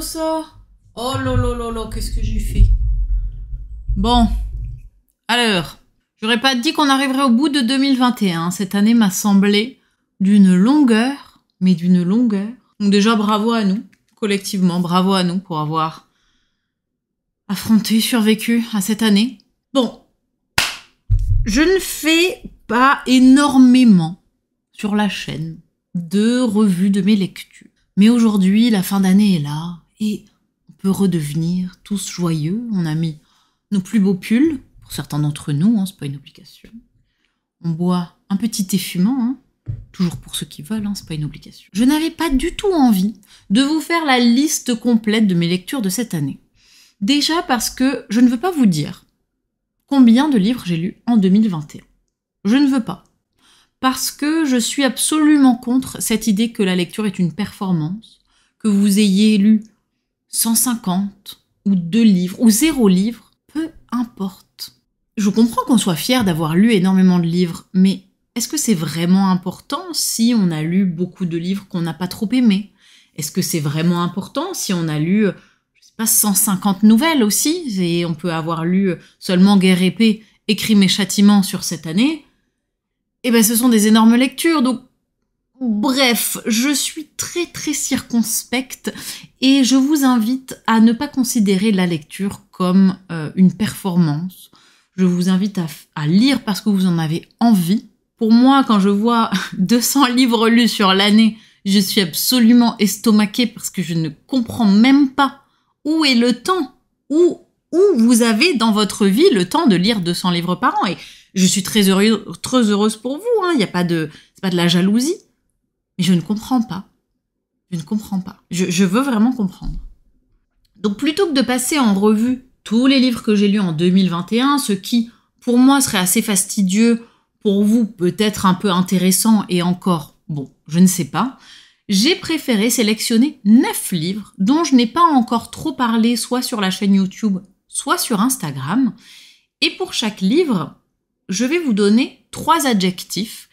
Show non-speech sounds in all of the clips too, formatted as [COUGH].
ça. Oh là là là, qu'est-ce que j'ai fait Bon, alors, j'aurais pas dit qu'on arriverait au bout de 2021. Cette année m'a semblé d'une longueur, mais d'une longueur. Donc déjà, bravo à nous, collectivement, bravo à nous pour avoir affronté, survécu à cette année. Bon, je ne fais pas énormément sur la chaîne de revues de mes lectures. Mais aujourd'hui, la fin d'année est là et on peut redevenir tous joyeux. On a mis nos plus beaux pulls, pour certains d'entre nous, hein, c'est pas une obligation. On boit un petit thé fumant, hein, toujours pour ceux qui veulent, hein, c'est pas une obligation. Je n'avais pas du tout envie de vous faire la liste complète de mes lectures de cette année. Déjà parce que je ne veux pas vous dire combien de livres j'ai lus en 2021. Je ne veux pas parce que je suis absolument contre cette idée que la lecture est une performance, que vous ayez lu 150 ou 2 livres ou 0 livres, peu importe. Je comprends qu'on soit fier d'avoir lu énormément de livres, mais est-ce que c'est vraiment important si on a lu beaucoup de livres qu'on n'a pas trop aimés Est-ce que c'est vraiment important si on a lu, euh, je sais pas, 150 nouvelles aussi Et on peut avoir lu euh, seulement Guerre épée Écrit mes et châtiment sur cette année eh ben, ce sont des énormes lectures. Donc, bref, je suis très très circonspecte et je vous invite à ne pas considérer la lecture comme euh, une performance. Je vous invite à, lire parce que vous en avez envie. Pour moi, quand je vois 200 [LAUGHS] livres lus sur l'année, je suis absolument estomaquée parce que je ne comprends même pas où est le temps, où, où vous avez dans votre vie le temps de lire 200 livres par an. Et je suis très heureuse, pour vous. Hein. Il n'y a pas de, c'est pas de la jalousie. Mais je ne comprends pas. Je ne comprends pas. Je, veux vraiment comprendre. Donc plutôt que de passer en revue tous les livres que j'ai lus en 2021, ce qui, pour moi, serait assez fastidieux, pour vous peut-être un peu intéressant et encore, bon, je ne sais pas, j'ai préféré sélectionner neuf livres dont je n'ai pas encore trop parlé, soit sur la chaîne YouTube, soit sur Instagram. Et pour chaque livre, je vais vous donner trois adjectifs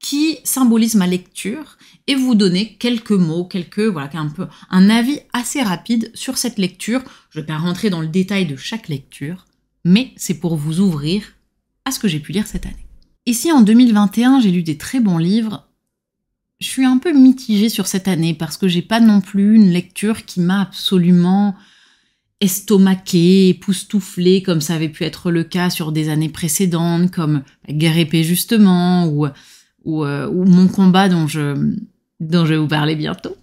qui symbolisent ma lecture et vous donner quelques mots, quelques voilà un peu un avis assez rapide sur cette lecture. Je ne vais pas rentrer dans le détail de chaque lecture, mais c'est pour vous ouvrir à ce que j'ai pu lire cette année. Et si en 2021 j'ai lu des très bons livres, je suis un peu mitigée sur cette année parce que j'ai pas non plus une lecture qui m'a absolument estomaqué, époustouflé, comme ça avait pu être le cas sur des années précédentes, comme Guerre épée justement, ou, euh, ou, Mon combat dont je, dont je vais vous parler bientôt.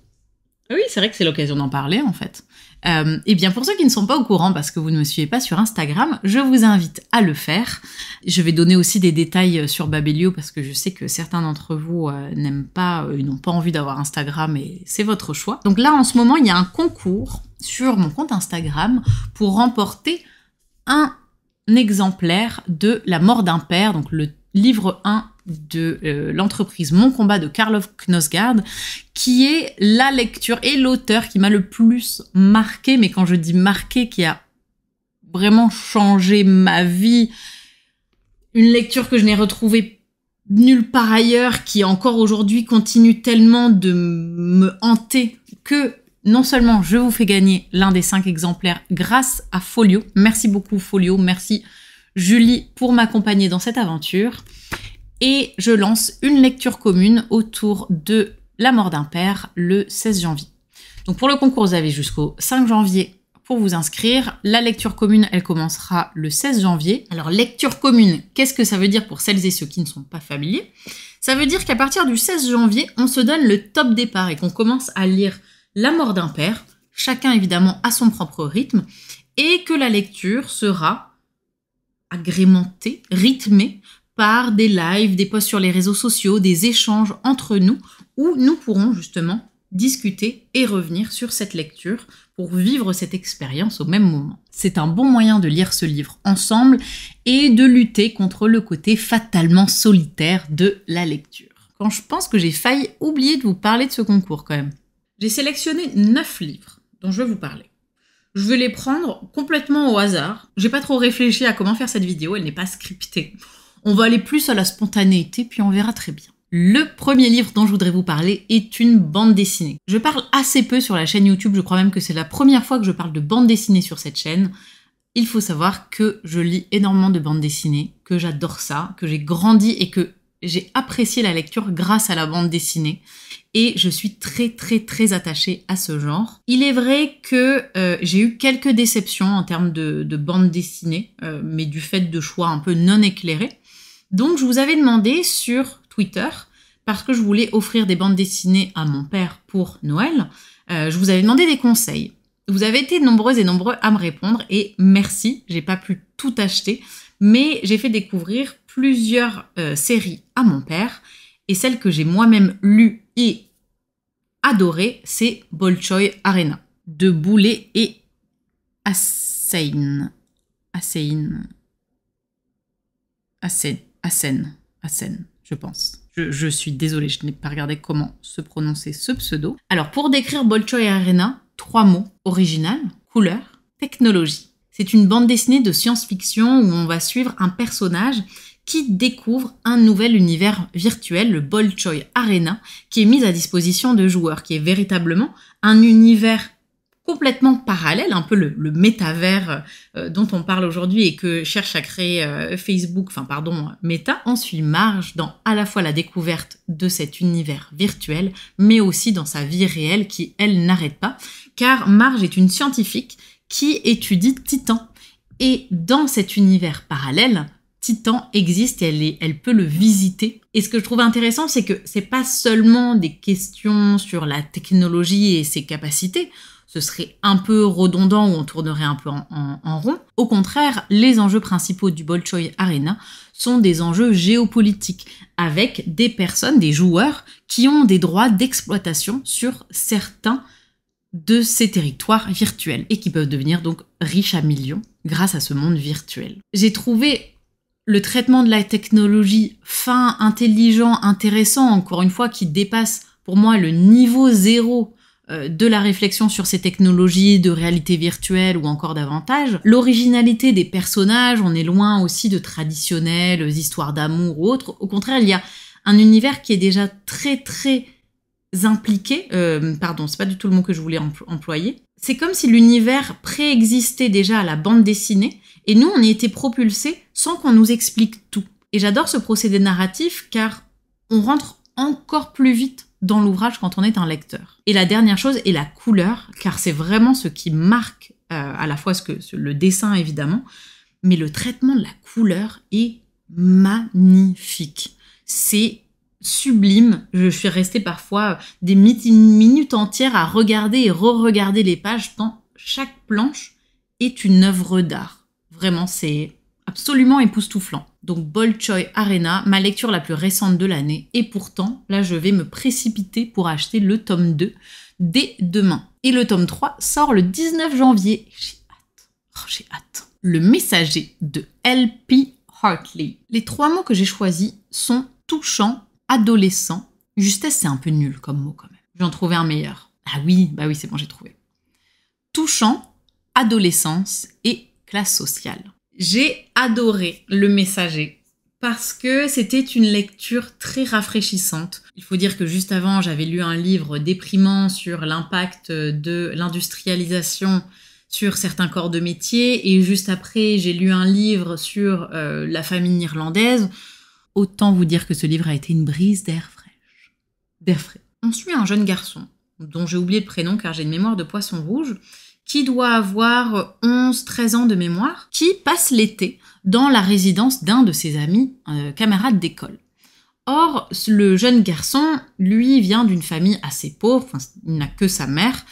Oui, c'est vrai que c'est l'occasion d'en parler en fait. Euh, et bien pour ceux qui ne sont pas au courant parce que vous ne me suivez pas sur Instagram, je vous invite à le faire. Je vais donner aussi des détails euh, sur Babelio parce que je sais que certains d'entre vous n'aiment pas, ils n'ont pas envie d'avoir Instagram et c'est votre choix. Donc là en ce moment il y a un concours sur mon compte Instagram pour remporter un exemplaire de La mort d'un père, donc le livre 1 de euh, l'entreprise Mon combat de Karlov Knosgard, qui est la lecture et l'auteur qui m'a le plus marqué, mais quand je dis marqué, qui a vraiment changé ma vie, une lecture que je n'ai retrouvée nulle part ailleurs, qui encore aujourd'hui continue tellement de me hanter que non seulement je vous fais gagner l'un des cinq exemplaires grâce à Folio. Merci beaucoup Folio, merci Julie pour m'accompagner dans cette aventure. Et je lance une lecture commune autour de La mort d'un père le 16 janvier. Donc pour le concours, vous avez jusqu'au 5 janvier pour vous inscrire. La lecture commune, elle commencera le 16 janvier. Alors lecture commune, qu'est-ce que ça veut dire pour celles et ceux qui ne sont pas familiers Ça veut dire qu'à partir du 16 janvier, on se donne le top départ et qu'on commence à lire la mort d'un père, chacun évidemment à son propre rythme, et que la lecture sera agrémentée, rythmée par des lives, des posts sur les réseaux sociaux, des échanges entre nous, où nous pourrons justement discuter et revenir sur cette lecture pour vivre cette expérience au même moment. C'est un bon moyen de lire ce livre ensemble et de lutter contre le côté fatalement solitaire de la lecture. Quand je pense que j'ai failli oublier de vous parler de ce concours quand même. J'ai sélectionné 9 livres dont je vais vous parler. Je vais les prendre complètement au hasard. J'ai pas trop réfléchi à comment faire cette vidéo, elle n'est pas scriptée. On va aller plus à la spontanéité, puis on verra très bien. Le premier livre dont je voudrais vous parler est une bande dessinée. Je parle assez peu sur la chaîne YouTube, je crois même que c'est la première fois que je parle de bande dessinée sur cette chaîne. Il faut savoir que je lis énormément de bandes dessinées, que j'adore ça, que j'ai grandi et que j'ai apprécié la lecture grâce à la bande dessinée et je suis très très très attachée à ce genre. Il est vrai que euh, j'ai eu quelques déceptions en termes de, de bande dessinée, euh, mais du fait de choix un peu non éclairés. Donc je vous avais demandé sur Twitter, parce que je voulais offrir des bandes dessinées à mon père pour Noël, euh, je vous avais demandé des conseils. Vous avez été nombreuses et nombreux à me répondre et merci, j'ai pas pu tout acheter, mais j'ai fait découvrir plusieurs euh, séries à mon père. Et celle que j'ai moi-même lue et adorée, c'est Bolchoy Arena de Boulet et Assein. Assein. Assein. Assein. je pense. Je, je, suis désolée, je n'ai pas regardé comment se prononcer ce pseudo. Alors, pour décrire Bolchoy Arena, trois mots original, couleur, technologie. C'est une bande dessinée de science-fiction où on va suivre un personnage qui découvre un nouvel univers virtuel, le Bolchoy Arena, qui est mis à disposition de joueurs, qui est véritablement un univers complètement parallèle, un peu le, métavers euh, dont on parle aujourd'hui et que cherche à créer euh, Facebook, enfin pardon, Meta, on suit Marge dans à la fois la découverte de cet univers virtuel, mais aussi dans sa vie réelle qui, elle, n'arrête pas, car Marge est une scientifique qui étudie Titan. Et dans cet univers parallèle, Titan existe et elle, peut le visiter. Et ce que je trouve intéressant, c'est que c'est pas seulement des questions sur la technologie et ses capacités. Ce serait un peu redondant ou on tournerait un peu en, rond. Au contraire, les enjeux principaux du Bolshoi Arena sont des enjeux géopolitiques avec des personnes, des joueurs qui ont des droits d'exploitation sur certains de ces territoires virtuels et qui peuvent devenir donc riches à millions grâce à ce monde virtuel. J'ai trouvé le traitement de la technologie fin, intelligent, intéressant, encore une fois, qui dépasse pour moi le niveau zéro euh, de la réflexion sur ces technologies de réalité virtuelle ou encore davantage. L'originalité des personnages, on est loin aussi de traditionnelles histoires d'amour ou autres. Au contraire, il y a un univers qui est déjà très très impliqué. Euh, pardon, c'est pas du tout le mot que je voulais employer. C'est comme si l'univers préexistait déjà à la bande dessinée et nous on y était propulsés sans qu'on nous explique tout. Et j'adore ce procédé narratif car on rentre encore plus vite dans l'ouvrage quand on est un lecteur. Et la dernière chose est la couleur, car c'est vraiment ce qui marque euh, à la fois ce que, le dessin évidemment, mais le traitement de la couleur est magnifique. C'est sublime. Je suis restée parfois des minutes entières à regarder et re-regarder les pages tant chaque planche est une œuvre d'art. Vraiment, c'est absolument époustouflant. Donc Bolchoy Arena, ma lecture la plus récente de l'année, et pourtant, là je vais me précipiter pour acheter le tome 2 dès demain. Et le tome 3 sort le 19 janvier. J'ai hâte. Oh, j'ai hâte. Le messager de LP Hartley. Les trois mots que j'ai choisis sont touchant, adolescent. Justesse, c'est un peu nul comme mot quand même. J'en trouvais un meilleur. Ah oui, bah oui, c'est bon, j'ai trouvé. Touchant, adolescence et classe sociale. J'ai adoré Le Messager parce que c'était une lecture très rafraîchissante. Il faut dire que juste avant, j'avais lu un livre déprimant sur l'impact de l'industrialisation sur certains corps de métier et juste après, j'ai lu un livre sur euh, la famille irlandaise. Autant vous dire que ce livre a été une brise d'air fraîche. D'air frais. On suit un jeune garçon dont j'ai oublié le prénom car j'ai une mémoire de poisson rouge qui doit avoir 11-13 ans de mémoire, qui passe l'été dans la résidence d'un de ses amis, camarade euh, camarade d'école. Or, le jeune garçon, lui, vient d'une famille assez pauvre, il n'a que sa mère,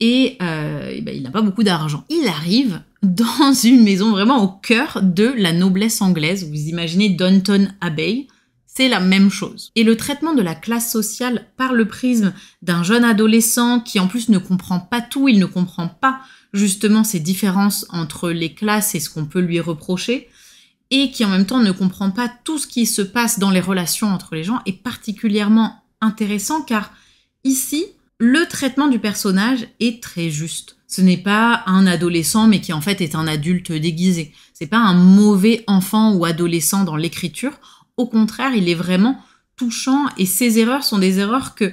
et, euh, ben, il n'a pas beaucoup d'argent. Il arrive dans une maison vraiment au cœur de la noblesse anglaise, vous imaginez Downton Abbey, c'est la même chose. Et le traitement de la classe sociale par le prisme d'un jeune adolescent qui en plus ne comprend pas tout, il ne comprend pas justement ces différences entre les classes et ce qu'on peut lui reprocher, et qui en même temps ne comprend pas tout ce qui se passe dans les relations entre les gens, est particulièrement intéressant car ici, le traitement du personnage est très juste. Ce n'est pas un adolescent mais qui en fait est un adulte déguisé. C'est pas un mauvais enfant ou adolescent dans l'écriture. Au contraire, il est vraiment touchant et ses erreurs sont des erreurs que,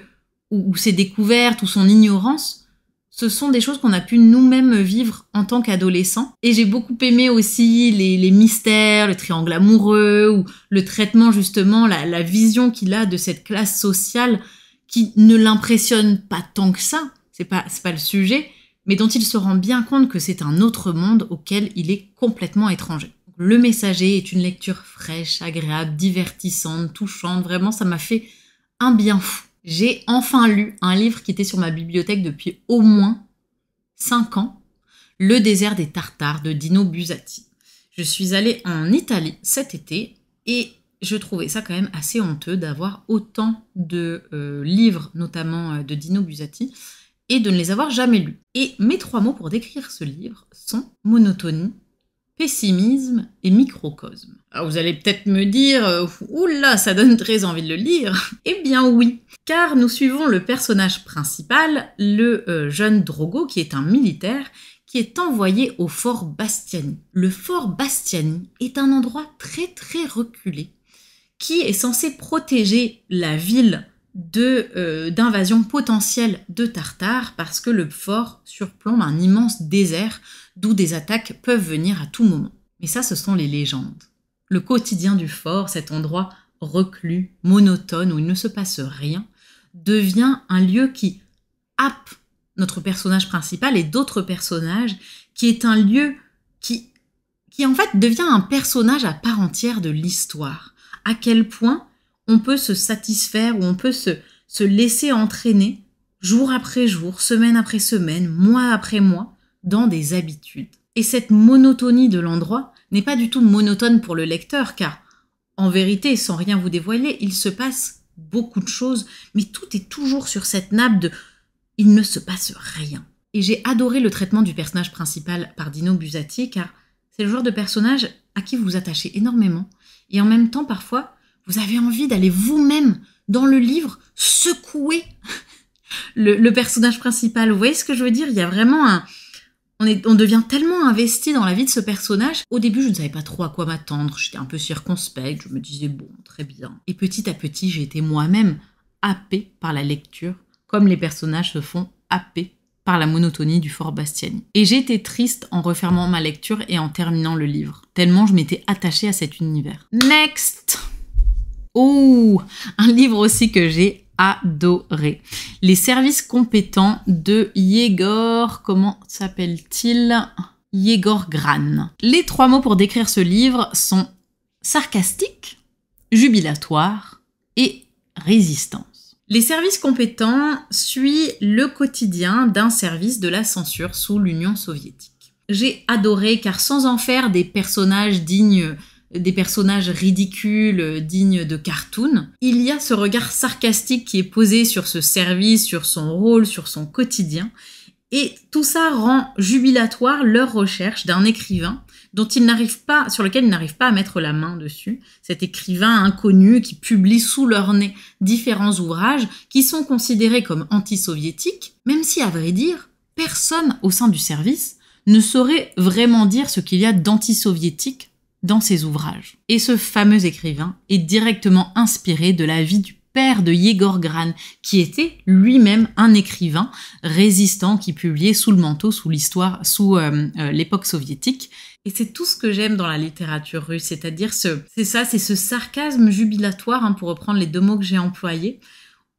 ou, ses découvertes, ou son ignorance, ce sont des choses qu'on a pu nous-mêmes vivre en tant qu'adolescent. Et j'ai beaucoup aimé aussi les, mystères, le triangle amoureux, ou le traitement justement, la, vision qu'il a de cette classe sociale qui ne l'impressionne pas tant que ça, c'est pas, pas le sujet, mais dont il se rend bien compte que c'est un autre monde auquel il est complètement étranger. Le Messager est une lecture fraîche, agréable, divertissante, touchante. Vraiment, ça m'a fait un bien fou. J'ai enfin lu un livre qui était sur ma bibliothèque depuis au moins 5 ans, Le désert des Tartares de Dino Busati. Je suis allée en Italie cet été et je trouvais ça quand même assez honteux d'avoir autant de euh, livres, notamment euh, de Dino Busati, et de ne les avoir jamais lus. Et mes trois mots pour décrire ce livre sont monotonie, pessimisme et microcosme. vous allez peut-être me dire, euh, oula, ça donne très envie de le lire. [LAUGHS] eh bien oui, car nous suivons le personnage principal, le euh, jeune Drogo, qui est un militaire, qui est envoyé au fort Bastiani. Le fort Bastiani est un endroit très très reculé, qui est censé protéger la ville euh, d'invasion potentielle de Tartares parce que le fort surplombe un immense désert d'où des attaques peuvent venir à tout moment. Mais ça, ce sont les légendes. Le quotidien du fort, cet endroit reclus, monotone, où il ne se passe rien, devient un lieu qui happe notre personnage principal et d'autres personnages, qui est un lieu qui, qui en fait devient un personnage à part entière de l'histoire. À quel point on peut se satisfaire ou on peut se, se laisser entraîner jour après jour, semaine après semaine, mois après mois, dans des habitudes. Et cette monotonie de l'endroit n'est pas du tout monotone pour le lecteur, car en vérité, sans rien vous dévoiler, il se passe beaucoup de choses, mais tout est toujours sur cette nappe de il ne se passe rien. Et j'ai adoré le traitement du personnage principal par Dino Busati, car c'est le genre de personnage à qui vous attachez énormément, et en même temps parfois vous avez envie d'aller vous-même dans le livre secouer le, personnage principal. Vous voyez ce que je veux dire Il y a vraiment un... On, est, devient tellement investi dans la vie de ce personnage. Au début, je ne savais pas trop à quoi m'attendre. J'étais un peu circonspect. Je me disais, bon, très bien. Et petit à petit, j'ai été moi-même happée par la lecture, comme les personnages se font happer par la monotonie du fort Bastiani. Et j'étais triste en refermant ma lecture et en terminant le livre, tellement je m'étais attachée à cet univers. Next Oh, un livre aussi que j'ai adoré. Les services compétents de Yegor, comment s'appelle-t-il Yegor Gran. Les trois mots pour décrire ce livre sont sarcastique, jubilatoire et résistance. Les services compétents suit le quotidien d'un service de la censure sous l'Union soviétique. J'ai adoré car sans en faire des personnages dignes des personnages ridicules, dignes de cartoon, il y a ce regard sarcastique qui est posé sur ce service, sur son rôle, sur son quotidien, et tout ça rend jubilatoire leur recherche d'un écrivain dont ils n'arrivent pas, sur lequel ils n'arrivent pas à mettre la main dessus. Cet écrivain inconnu qui publie sous leur nez différents ouvrages qui sont considérés comme anti-soviétiques, même si à vrai dire, personne au sein du service ne saurait vraiment dire ce qu'il y a d'anti-soviétique dans ses ouvrages. Et ce fameux écrivain est directement inspiré de la vie du père de Yegor Gran, qui était lui-même un écrivain résistant qui publiait sous le manteau, sous l'histoire, sous euh, euh, l'époque soviétique. Et c'est tout ce que j'aime dans la littérature russe, c'est-à-dire ce, c'est ça, c'est ce sarcasme jubilatoire, hein, pour reprendre les deux mots que j'ai employés,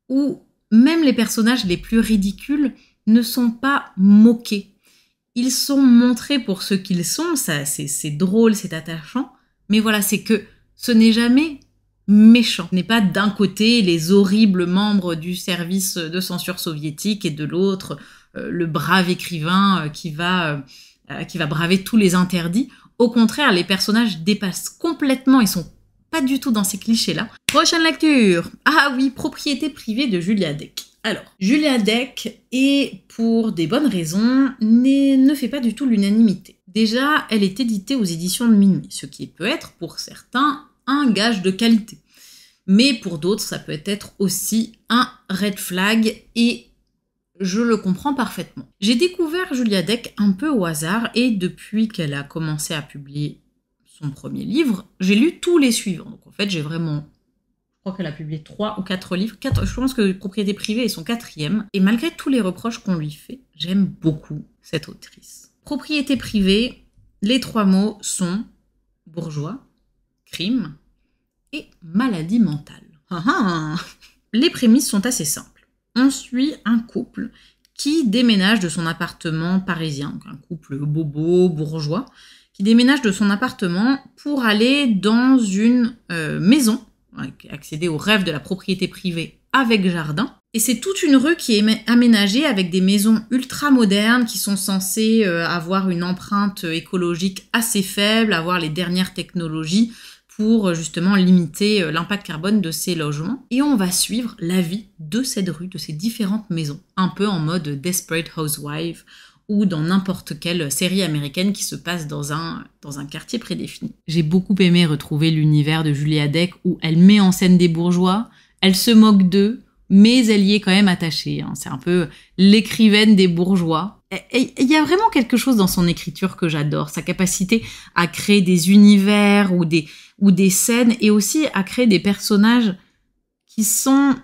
où même les personnages les plus ridicules ne sont pas moqués ils sont montrés pour ce qu'ils sont, ça c'est drôle, c'est attachant, mais voilà, c'est que ce n'est jamais méchant. Ce n'est pas d'un côté les horribles membres du service de censure soviétique et de l'autre euh, le brave écrivain euh, qui va euh, qui va braver tous les interdits. Au contraire, les personnages dépassent complètement, ils sont pas du tout dans ces clichés-là. Prochaine lecture. Ah oui, propriété privée de Julia Deck. Alors, Julia Deck est, pour des bonnes raisons, ne fait pas du tout l'unanimité. Déjà, elle est éditée aux éditions de Minuit, ce qui peut être pour certains un gage de qualité. Mais pour d'autres, ça peut être aussi un red flag et je le comprends parfaitement. J'ai découvert Julia Deck un peu au hasard et depuis qu'elle a commencé à publier son premier livre, j'ai lu tous les suivants. Donc en fait, j'ai vraiment je crois qu'elle a publié trois ou quatre livres. je pense que Propriété privée est son quatrième. Et malgré tous les reproches qu'on lui fait, j'aime beaucoup cette autrice. Propriété privée, les trois mots sont bourgeois, crime et maladie mentale. Ah ah. les prémices sont assez simples. On suit un couple qui déménage de son appartement parisien, un couple bobo, bourgeois, qui déménage de son appartement pour aller dans une euh, maison Hein, accéder au rêve de la propriété privée avec jardin. Et c'est toute une rue qui est aménagée avec des maisons ultra modernes qui sont censées euh, avoir une empreinte euh, écologique assez faible, avoir les dernières technologies pour euh, justement limiter l'impact carbone de ces logements. Et on va suivre la vie de cette rue, de ces différentes maisons, un peu en mode Desperate Housewife ou dans n'importe quelle série américaine qui se passe dans un, dans un quartier prédéfini. J'ai beaucoup aimé retrouver l'univers de Julia Deck où elle met en scène des bourgeois, elle se moque d'eux, mais elle y est quand même attachée. Hein. C'est un peu l'écrivaine des bourgeois. Il y a vraiment quelque chose dans son écriture que j'adore, sa capacité à créer des univers ou des, ou des scènes et aussi à créer des personnages qui sont,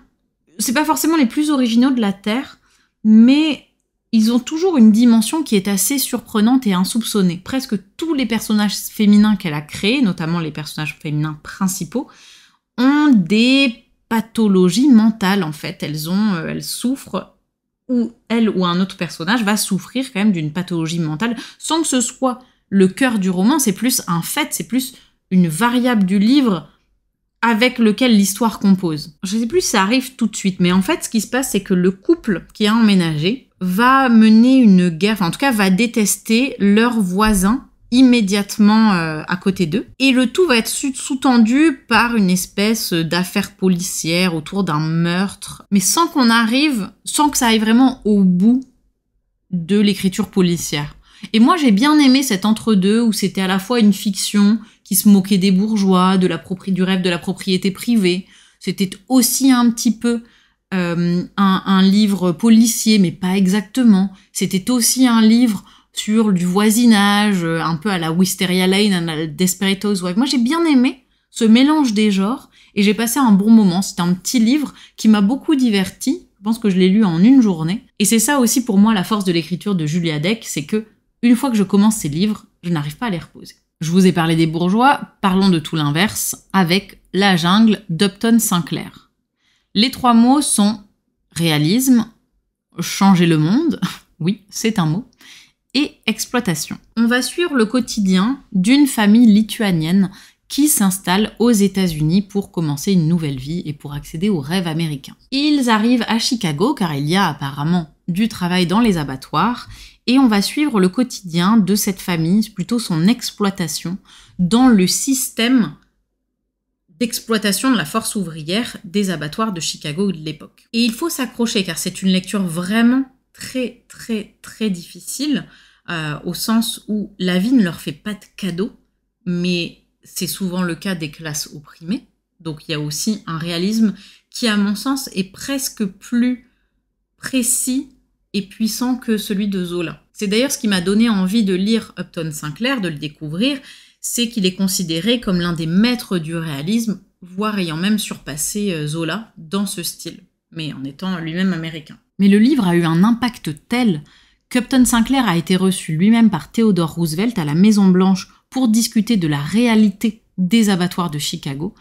c'est pas forcément les plus originaux de la Terre, mais ils ont toujours une dimension qui est assez surprenante et insoupçonnée. Presque tous les personnages féminins qu'elle a créés, notamment les personnages féminins principaux, ont des pathologies mentales en fait. Elles ont, euh, elles souffrent ou elle ou un autre personnage va souffrir quand même d'une pathologie mentale sans que ce soit le cœur du roman. C'est plus un fait, c'est plus une variable du livre avec lequel l'histoire compose. Je sais plus si ça arrive tout de suite, mais en fait, ce qui se passe, c'est que le couple qui a emménagé va mener une guerre, en tout cas va détester leurs voisins immédiatement euh, à côté d'eux. Et le tout va être sous-tendu par une espèce d'affaire policière autour d'un meurtre, mais sans qu'on arrive, sans que ça aille vraiment au bout de l'écriture policière. Et moi j'ai bien aimé cet entre-deux où c'était à la fois une fiction qui se moquait des bourgeois, de la du rêve de la propriété privée, c'était aussi un petit peu euh, un, livre policier, mais pas exactement. C'était aussi un livre sur du voisinage, euh, un peu à la Wisteria Lane, à la Desperate Moi, j'ai bien aimé ce mélange des genres et j'ai passé un bon moment. C'était un petit livre qui m'a beaucoup diverti. Je pense que je l'ai lu en une journée. Et c'est ça aussi pour moi la force de l'écriture de Julia Deck, c'est que une fois que je commence ces livres, je n'arrive pas à les reposer. Je vous ai parlé des bourgeois, parlons de tout l'inverse avec La jungle d'Upton Sinclair. Les trois mots sont réalisme, changer le monde, [LAUGHS] oui, c'est un mot, et exploitation. On va suivre le quotidien d'une famille lituanienne qui s'installe aux États-Unis pour commencer une nouvelle vie et pour accéder aux rêves américains. Ils arrivent à Chicago car il y a apparemment du travail dans les abattoirs et on va suivre le quotidien de cette famille, plutôt son exploitation, dans le système d'exploitation de la force ouvrière des abattoirs de Chicago de l'époque. Et il faut s'accrocher car c'est une lecture vraiment très très très difficile euh, au sens où la vie ne leur fait pas de cadeau, mais c'est souvent le cas des classes opprimées. Donc il y a aussi un réalisme qui, à mon sens, est presque plus précis et puissant que celui de Zola. C'est d'ailleurs ce qui m'a donné envie de lire Upton Sinclair, de le découvrir, c'est qu'il est considéré comme l'un des maîtres du réalisme, voire ayant même surpassé euh, Zola dans ce style, mais en étant lui-même américain. Mais le livre a eu un impact tel qu'Upton Sinclair a été reçu lui-même par Theodore Roosevelt à la Maison Blanche pour discuter de la réalité des abattoirs de Chicago,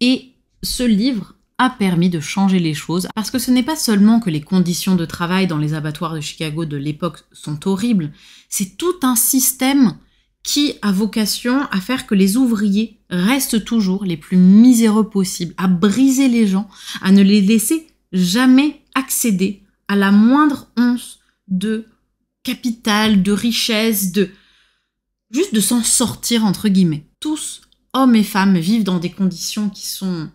et ce livre a permis de changer les choses, parce que ce n'est pas seulement que les conditions de travail dans les abattoirs de Chicago de l'époque sont horribles, c'est tout un système qui a vocation à faire que les ouvriers restent toujours les plus miséreux possibles, à briser les gens, à ne les laisser jamais accéder à la moindre once de capital, de richesse, de juste de s'en sortir entre guillemets. Tous, hommes et femmes, vivent dans des conditions qui sont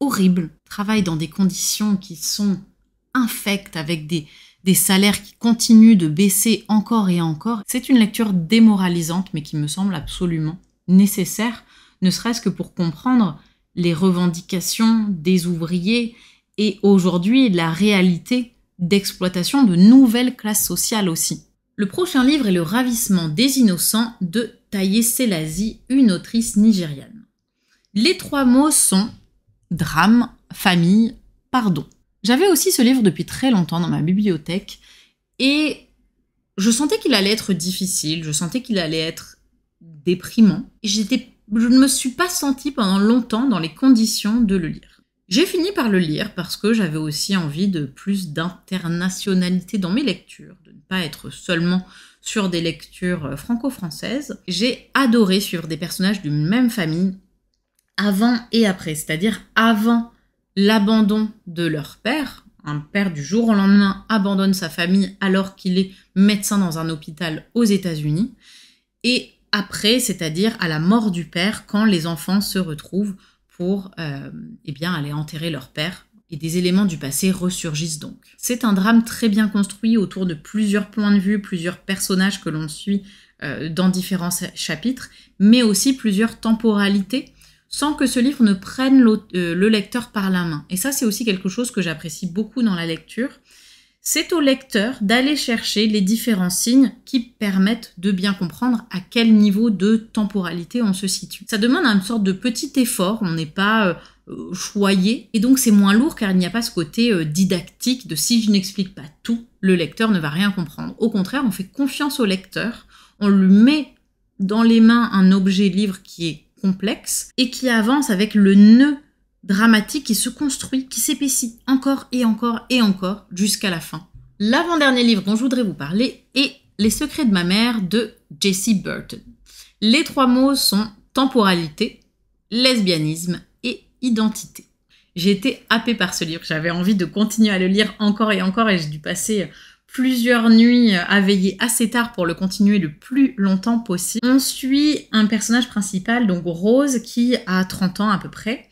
horribles, travaillent dans des conditions qui sont infectes avec des des salaires qui continuent de baisser encore et encore, c'est une lecture démoralisante, mais qui me semble absolument nécessaire, ne serait-ce que pour comprendre les revendications des ouvriers et aujourd'hui la réalité d'exploitation de nouvelles classes sociales aussi. Le prochain livre est Le ravissement des innocents de Taye Selasi, une autrice nigériane. Les trois mots sont drame, famille, pardon. J'avais aussi ce livre depuis très longtemps dans ma bibliothèque et je sentais qu'il allait être difficile, je sentais qu'il allait être déprimant. J'étais, je ne me suis pas sentie pendant longtemps dans les conditions de le lire. J'ai fini par le lire parce que j'avais aussi envie de plus d'internationalité dans mes lectures, de ne pas être seulement sur des lectures euh, franco-françaises. J'ai adoré suivre des personnages d'une même famille avant et après, c'est-à-dire avant l'abandon de leur père. Un père du jour au lendemain abandonne sa famille alors qu'il est médecin dans un hôpital aux États-Unis. Et après, c'est-à-dire à la mort du père, quand les enfants se retrouvent pour euh, eh bien, aller enterrer leur père. Et des éléments du passé ressurgissent donc. C'est un drame très bien construit autour de plusieurs points de vue, plusieurs personnages que l'on suit euh, dans différents chapitres, mais aussi plusieurs temporalités sans que ce livre ne prenne euh, le lecteur par la main. Et ça, c'est aussi quelque chose que j'apprécie beaucoup dans la lecture. C'est au lecteur d'aller chercher les différents signes qui permettent de bien comprendre à quel niveau de temporalité on se situe. Ça demande une sorte de petit effort, on n'est pas euh, choyé, et donc c'est moins lourd car il n'y a pas ce côté euh, didactique de si je n'explique pas tout, le lecteur ne va rien comprendre. Au contraire, on fait confiance au lecteur, on lui met dans les mains un objet livre qui est complexe et qui avance avec le nœud dramatique qui se construit, qui s'épaissit encore et encore et encore jusqu'à la fin. L'avant-dernier livre dont je voudrais vous parler est Les secrets de ma mère de Jessie Burton. Les trois mots sont temporalité, lesbianisme et identité. J'ai été happée par ce livre, j'avais envie de continuer à le lire encore et encore et j'ai dû passer plusieurs nuits à veiller assez tard pour le continuer le plus longtemps possible. On suit un personnage principal, donc Rose, qui a 30 ans à peu près.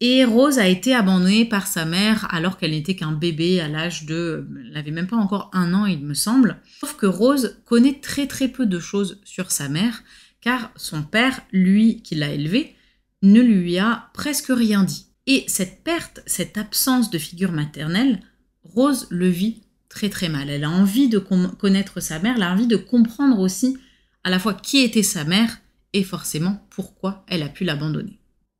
Et Rose a été abandonnée par sa mère alors qu'elle n'était qu'un bébé à l'âge de... Elle n'avait même pas encore un an, il me semble. Sauf que Rose connaît très très peu de choses sur sa mère, car son père, lui qui l'a élevée, ne lui a presque rien dit. Et cette perte, cette absence de figure maternelle, Rose le vit très très mal. Elle a envie de connaître sa mère, elle a envie de comprendre aussi à la fois qui était sa mère et forcément pourquoi elle a pu l'abandonner.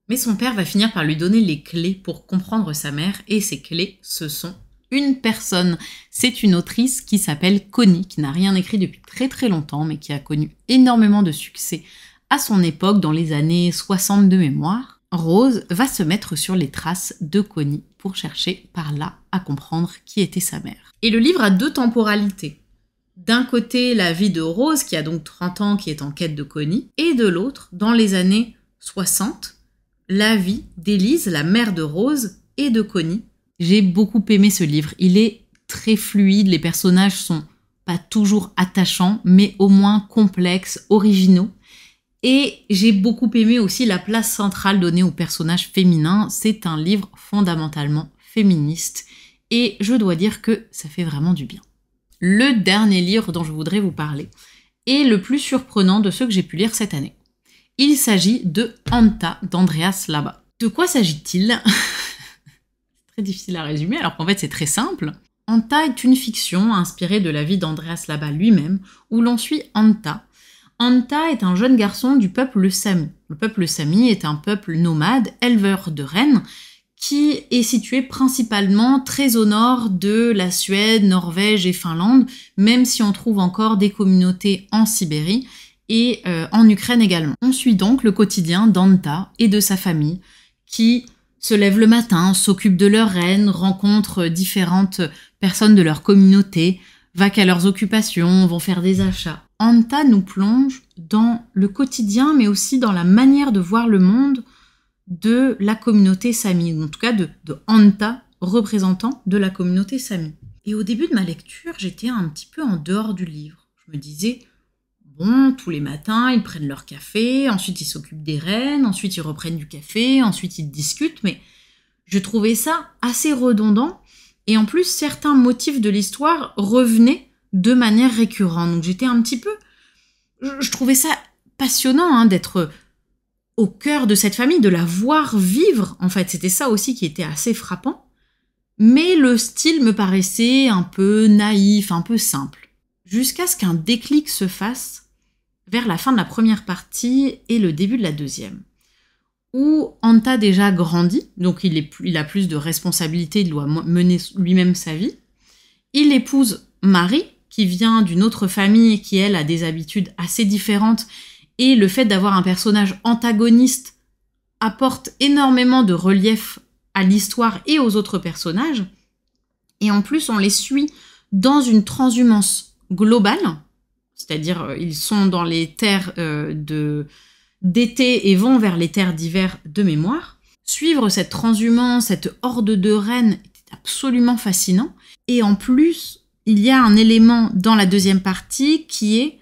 Mais son père va finir par lui donner les clés pour comprendre sa mère et ces clés, ce sont une personne. C'est une autrice qui s'appelle Connie, qui n'a rien écrit depuis très très longtemps, mais qui a connu énormément de succès à son époque, dans les années 60 de mémoire. Rose va se mettre sur les traces de Connie pour chercher par là à comprendre qui était sa mère. Et le livre a deux temporalités. D'un côté, la vie de Rose, qui a donc 30 ans, qui est en quête de Connie, et de l'autre, dans les années 60, la vie d'Élise, la mère de Rose et de Connie. J'ai beaucoup aimé ce livre. Il est très fluide, les personnages sont pas toujours attachants, mais au moins complexes, originaux. Et j'ai beaucoup aimé aussi la place centrale donnée aux personnages féminins. C'est un livre fondamentalement féministe et je dois dire que ça fait vraiment du bien. Le dernier livre dont je voudrais vous parler est le plus surprenant de ceux que j'ai pu lire cette année. Il s'agit de Anta d'Andreas Laba. De quoi s'agit-il [LAUGHS] Très difficile à résumer alors qu'en fait c'est très simple. Anta est une fiction inspirée de la vie d'Andreas Laba lui-même où l'on suit Anta, Anta est un jeune garçon du peuple Sami. Le peuple Sami est un peuple nomade, éleveur de rennes, qui est situé principalement très au nord de la Suède, Norvège et Finlande, même si on trouve encore des communautés en Sibérie et euh, en Ukraine également. On suit donc le quotidien d'Anta et de sa famille, qui se lèvent le matin, s'occupent de leurs rennes, rencontrent différentes personnes de leur communauté, vaquent à leurs occupations, vont faire des achats. Anta nous plonge dans le quotidien, mais aussi dans la manière de voir le monde de la communauté Sami, ou en tout cas de, de Anta, représentant de la communauté Sami. Et au début de ma lecture, j'étais un petit peu en dehors du livre. Je me disais, bon, tous les matins, ils prennent leur café, ensuite ils s'occupent des rennes, ensuite ils reprennent du café, ensuite ils discutent, mais je trouvais ça assez redondant. Et en plus, certains motifs de l'histoire revenaient de manière récurrente. Donc j'étais un petit peu... Je, trouvais ça passionnant hein, d'être au cœur de cette famille, de la voir vivre. En fait, c'était ça aussi qui était assez frappant. Mais le style me paraissait un peu naïf, un peu simple. Jusqu'à ce qu'un déclic se fasse vers la fin de la première partie et le début de la deuxième. Où Anta déjà grandit, donc il, est, il a plus de responsabilités, il doit mener lui-même sa vie. Il épouse Marie, qui vient d'une autre famille qui, elle, a des habitudes assez différentes. Et le fait d'avoir un personnage antagoniste apporte énormément de relief à l'histoire et aux autres personnages. Et en plus, on les suit dans une transhumance globale, c'est-à-dire euh, ils sont dans les terres euh, d'été et vont vers les terres d'hiver de mémoire. Suivre cette transhumance, cette horde de reines est absolument fascinant. Et en plus, il y a un élément dans la deuxième partie qui est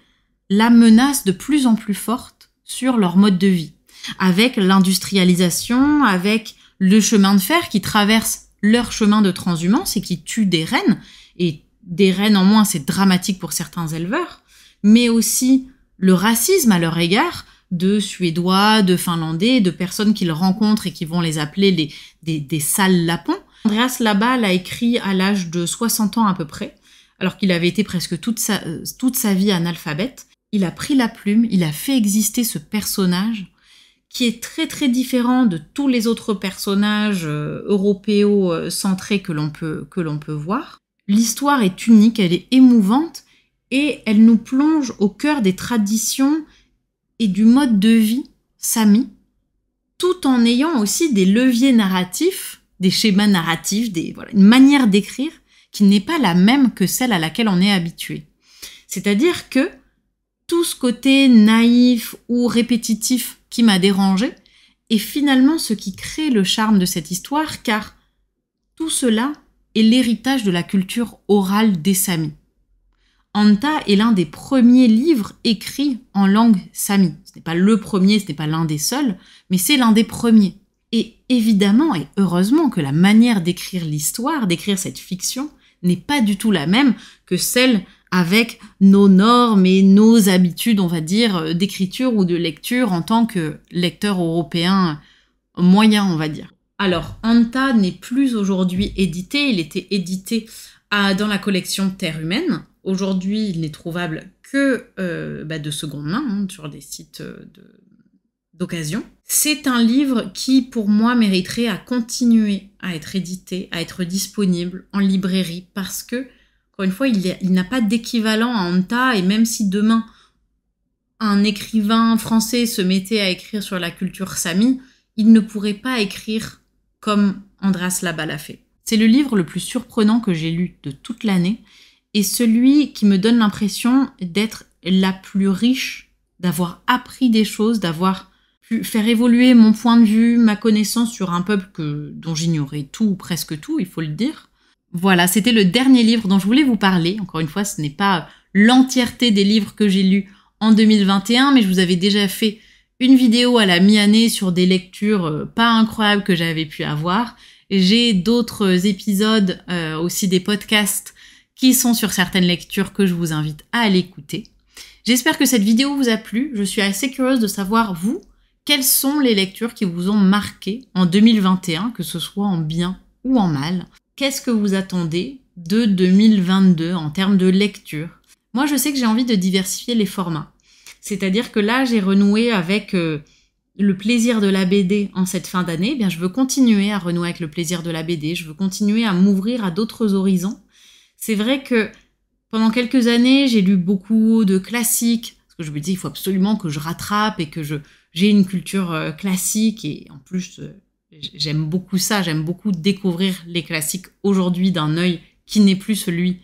la menace de plus en plus forte sur leur mode de vie, avec l'industrialisation, avec le chemin de fer qui traverse leur chemin de transhumance et qui tue des rennes, et des rennes en moins, c'est dramatique pour certains éleveurs, mais aussi le racisme à leur égard de Suédois, de Finlandais, de personnes qu'ils rencontrent et qui vont les appeler des, des sales lapons. Andreas Labal a écrit à l'âge de 60 ans à peu près, alors qu'il avait été presque toute sa, euh, toute sa vie analphabète, il a pris la plume, il a fait exister ce personnage qui est très très différent de tous les autres personnages euh, européens euh, centrés que l'on peut, que l'on peut voir. L'histoire est unique, elle est émouvante et elle nous plonge au cœur des traditions et du mode de vie sami, tout en ayant aussi des leviers narratifs, des schémas narratifs, des, voilà, une manière d'écrire qui n'est pas la même que celle à laquelle on est habitué. C'est-à-dire que tout ce côté naïf ou répétitif qui m'a dérangé est finalement ce qui crée le charme de cette histoire car tout cela est l'héritage de la culture orale des Samis. Anta est l'un des premiers livres écrits en langue sami. Ce n'est pas le premier, ce n'est pas l'un des seuls, mais c'est l'un des premiers. Et évidemment et heureusement que la manière d'écrire l'histoire, d'écrire cette fiction, n'est pas du tout la même que celle avec nos normes et nos habitudes, on va dire, euh, d'écriture ou de lecture en tant que lecteur européen moyen, on va dire. Alors, Anta n'est plus aujourd'hui édité, il était édité ah, dans la collection Terre humaine. Aujourd'hui, il n'est trouvable que euh, bah, de seconde main hein, sur des sites euh, d'occasion. C'est un livre qui, pour moi, mériterait à continuer à être édité, à être disponible en librairie, parce que, encore une fois, il, n'a pas d'équivalent à Anta, et même si demain un écrivain français se mettait à écrire sur la culture sami, il ne pourrait pas écrire comme Andras Labal a fait. C'est le livre le plus surprenant que j'ai lu de toute l'année, et celui qui me donne l'impression d'être la plus riche, d'avoir appris des choses, d'avoir faire évoluer mon point de vue, ma connaissance sur un peuple que, dont j'ignorais tout ou presque tout, il faut le dire. Voilà, c'était le dernier livre dont je voulais vous parler. Encore une fois, ce n'est pas l'entièreté des livres que j'ai lus en 2021, mais je vous avais déjà fait une vidéo à la mi-année sur des lectures euh, pas incroyables que j'avais pu avoir. J'ai d'autres épisodes, euh, aussi des podcasts qui sont sur certaines lectures que je vous invite à aller écouter. J'espère que cette vidéo vous a plu. Je suis assez curieuse de savoir, vous, quelles sont les lectures qui vous ont marqué en 2021, que ce soit en bien ou en mal Qu'est-ce que vous attendez de 2022 en termes de lecture Moi, je sais que j'ai envie de diversifier les formats. C'est-à-dire que là, j'ai renoué avec euh, le plaisir de la BD en cette fin d'année. Eh bien, je veux continuer à renouer avec le plaisir de la BD. Je veux continuer à m'ouvrir à d'autres horizons. C'est vrai que pendant quelques années, j'ai lu beaucoup de classiques, parce que je me dis, il faut absolument que je rattrape et que je, j'ai une culture euh, classique et en plus euh, j'aime beaucoup ça, j'aime beaucoup découvrir les classiques aujourd'hui d'un œil qui n'est plus celui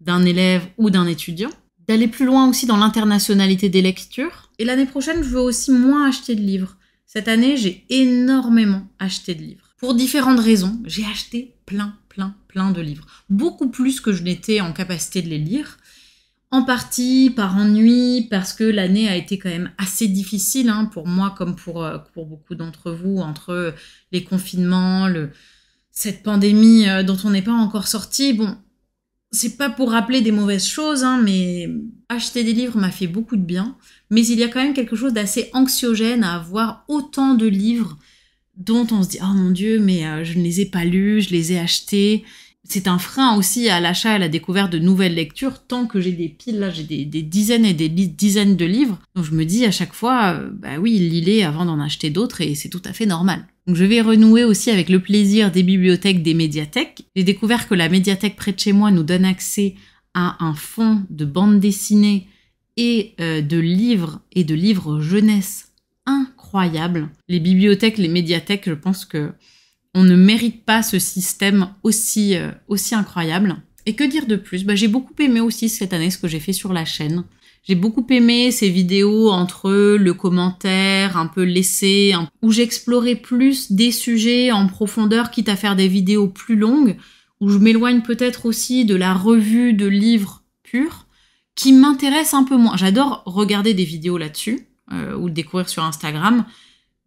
d'un élève ou d'un étudiant, d'aller plus loin aussi dans l'internationalité des lectures. Et l'année prochaine, je veux aussi moins acheter de livres. Cette année, j'ai énormément acheté de livres. Pour différentes raisons, j'ai acheté plein, plein, plein de livres. Beaucoup plus que je n'étais en capacité de les lire en partie par ennui, parce que l'année a été quand même assez difficile hein, pour moi comme euh, pour, beaucoup d'entre vous, entre les confinements, cette pandémie euh, dont on n'est pas encore sorti. Bon, c'est pas pour rappeler des mauvaises choses, hein, mais acheter des livres m'a fait beaucoup de bien. Mais il y a quand même quelque chose d'assez anxiogène à avoir autant de livres dont on se dit oh mon dieu mais euh, je ne les ai pas lus, je les ai achetés c'est un frein aussi à l'achat et à la découverte de nouvelles lectures. Tant que j'ai des piles, là, j'ai des, dizaines et des dizaines de livres. Donc je me dis à chaque fois, euh, bah oui, lis-les avant d'en acheter d'autres et c'est tout à fait normal. Donc je vais renouer aussi avec le plaisir des bibliothèques, des médiathèques. J'ai découvert que la médiathèque près de chez moi nous donne accès à un fonds de bandes dessinées et euh, de livres et de livres jeunesse incroyables. Les bibliothèques, les médiathèques, je pense que on ne mérite pas ce système aussi, euh, aussi incroyable. Et que dire de plus bah, J'ai beaucoup aimé aussi cette année ce que j'ai fait sur la chaîne. J'ai beaucoup aimé ces vidéos entre le commentaire un peu laissé, où j'explorais plus des sujets en profondeur, quitte à faire des vidéos plus longues, où je m'éloigne peut-être aussi de la revue de livres purs, qui m'intéresse un peu moins. J'adore regarder des vidéos là-dessus, euh, ou découvrir sur Instagram,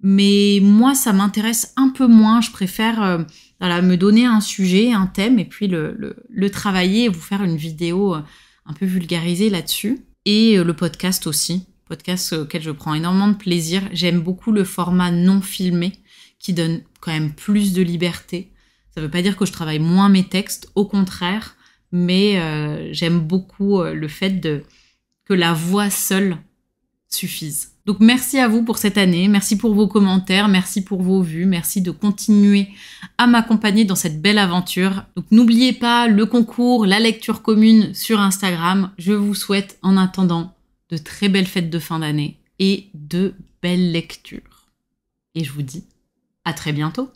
mais moi ça m'intéresse un peu moins. Je préfère euh, me donner un sujet, un thème, et puis le, travailler et vous faire une vidéo euh, un peu vulgarisée là-dessus. Et euh, le podcast aussi, podcast auquel je prends énormément de plaisir. J'aime beaucoup le format non filmé qui donne quand même plus de liberté. Ça ne veut pas dire que je travaille moins mes textes, au contraire, mais j'aime beaucoup le fait de, que la voix seule suffise. Donc merci à vous pour cette année, merci pour vos commentaires, merci pour vos vues, merci de continuer à m'accompagner dans cette belle aventure. Donc n'oubliez pas le concours, la lecture commune sur Instagram. Je vous souhaite en attendant de très belles fêtes de fin d'année et de belles lectures. Et je vous dis à très bientôt.